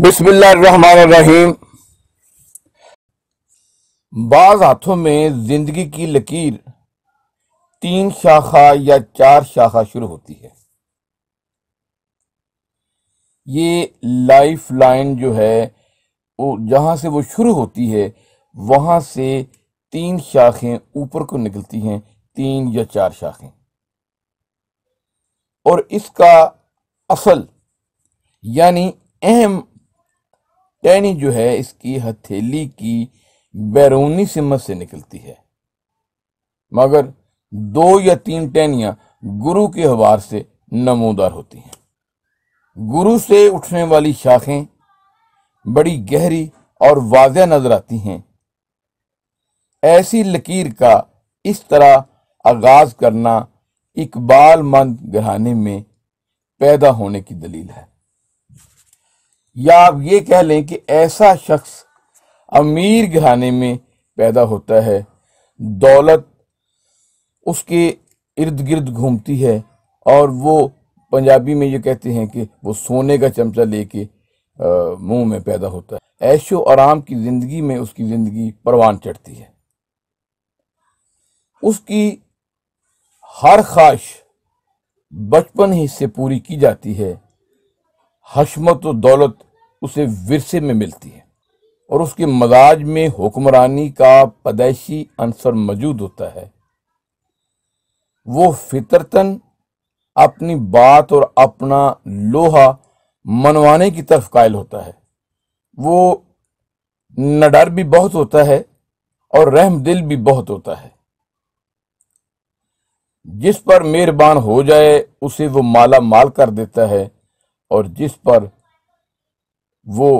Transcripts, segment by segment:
बिस्मिल्लाहमानीम बाज हाथों में जिंदगी की लकीर तीन शाखा या चार शाखा शुरू होती है ये लाइफ लाइन जो है वो जहां से वो शुरू होती है वहां से तीन शाखें ऊपर को निकलती हैं तीन या चार शाखें और इसका असल यानी अहम टहनी जो है इसकी हथेली की बैरूनी सिमत से निकलती है मगर दो या तीन टहनियां गुरु के हवार से नमोदार होती हैं गुरु से उठने वाली शाखें बड़ी गहरी और वाजिया नजर आती हैं ऐसी लकीर का इस तरह आगाज करना इकबाल मंद घराने में पैदा होने की दलील है या आप ये कह लें कि ऐसा शख्स अमीर घराने में पैदा होता है दौलत उसके इर्द गिर्द घूमती है और वो पंजाबी में ये कहते हैं कि वो सोने का चमचा लेके मुंह में पैदा होता है ऐशो आराम की ज़िंदगी में उसकी ज़िंदगी परवान चढ़ती है उसकी हर ख्वाहिश बचपन ही से पूरी की जाती है हशमत दौलत उसे विरसे में मिलती है और उसके मजाज में हुक्मरानी का पदैशी अंसर मौजूद होता है वो फितरतन अपनी बात और अपना लोहा मनवाने की तरफ कायल होता है वो नडर भी बहुत होता है और रहम दिल भी बहुत होता है जिस पर मेहरबान हो जाए उसे वो माला माल कर देता है और जिस पर वो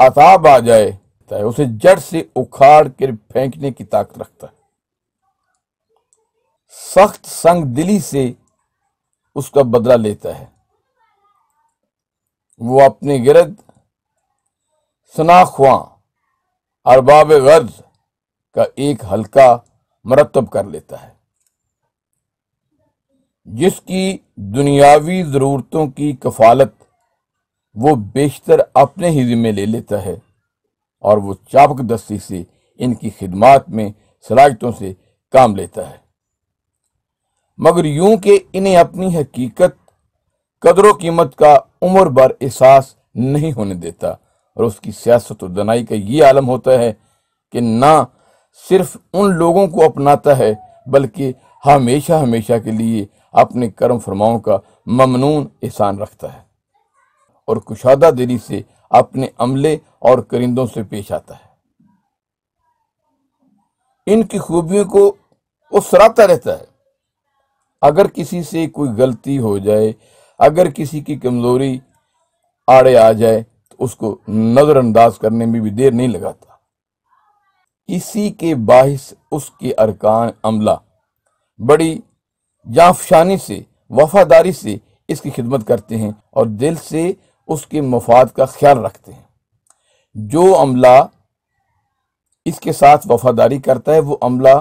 अताब आ जाए है तो उसे जड़ से उखाड़ कर फेंकने की ताकत रखता है सख्त संग दिली से उसका बदला लेता है वो अपने गिरद सनाख्वा अरबाब गर्ज का एक हल्का मरतब कर लेता है जिसकी दुनियावी ज़रूरतों की कफालत वो बेशतर अपने ही जिम्मे ले लेता है और वो चापक दस्ती से इनकी खिदमात में सलाहितों से काम लेता है मगर यूं के इन्हें अपनी हकीकत कदरों कीमत का उम्र भर एहसास नहीं होने देता और उसकी सियासत और दनाई का ये आलम होता है कि ना सिर्फ उन लोगों को अपनाता है बल्कि हमेशा हमेशा के लिए अपने कर्म फरमाओं का ममनून एहसान रखता है और कुशादा देरी से अपने अमले और करिंदों से पेश आता है इनकी खूबियों को वो सराहता रहता है अगर किसी से कोई गलती हो जाए अगर किसी की कमजोरी आड़े आ जाए तो उसको नज़रअंदाज करने में भी देर नहीं लगाता इसी के बाहिस उसके अरकान अमला बड़ी जाफशानी से वफादारी से इसकी खिदमत करते हैं और दिल से उसके मफाद का ख्याल रखते हैं जो अमला इसके साथ वफादारी करता है वो अमला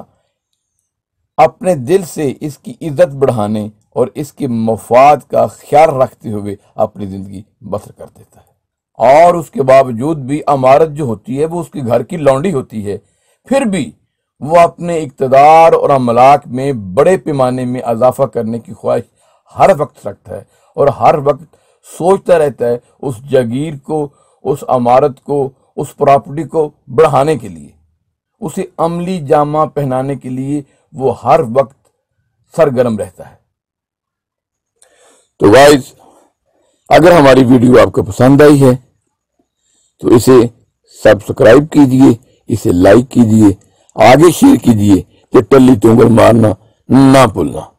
अपने दिल से इसकी इज्जत बढ़ाने और इसके मफाद का ख्याल रखते हुए अपनी ज़िंदगी बसर कर देता है और उसके बावजूद भी अमारत जो होती है वो उसके घर की लौंडी होती है फिर भी वो अपने इकतदार और अमलाक में बड़े पैमाने में इजाफा करने की ख्वाहिश हर वक्त रखता है और हर वक्त सोचता रहता है उस जागीर को उस अमारत को उस प्रॉपर्टी को बढ़ाने के लिए उसे अमली जामा पहनाने के लिए वो हर वक्त सरगर्म रहता है तो गाइस अगर हमारी वीडियो आपको पसंद आई है तो इसे सब्सक्राइब कीजिए इसे लाइक कीजिए आगे शेयर कीजिए कि टल्ली टोंगल मारना ना भूलना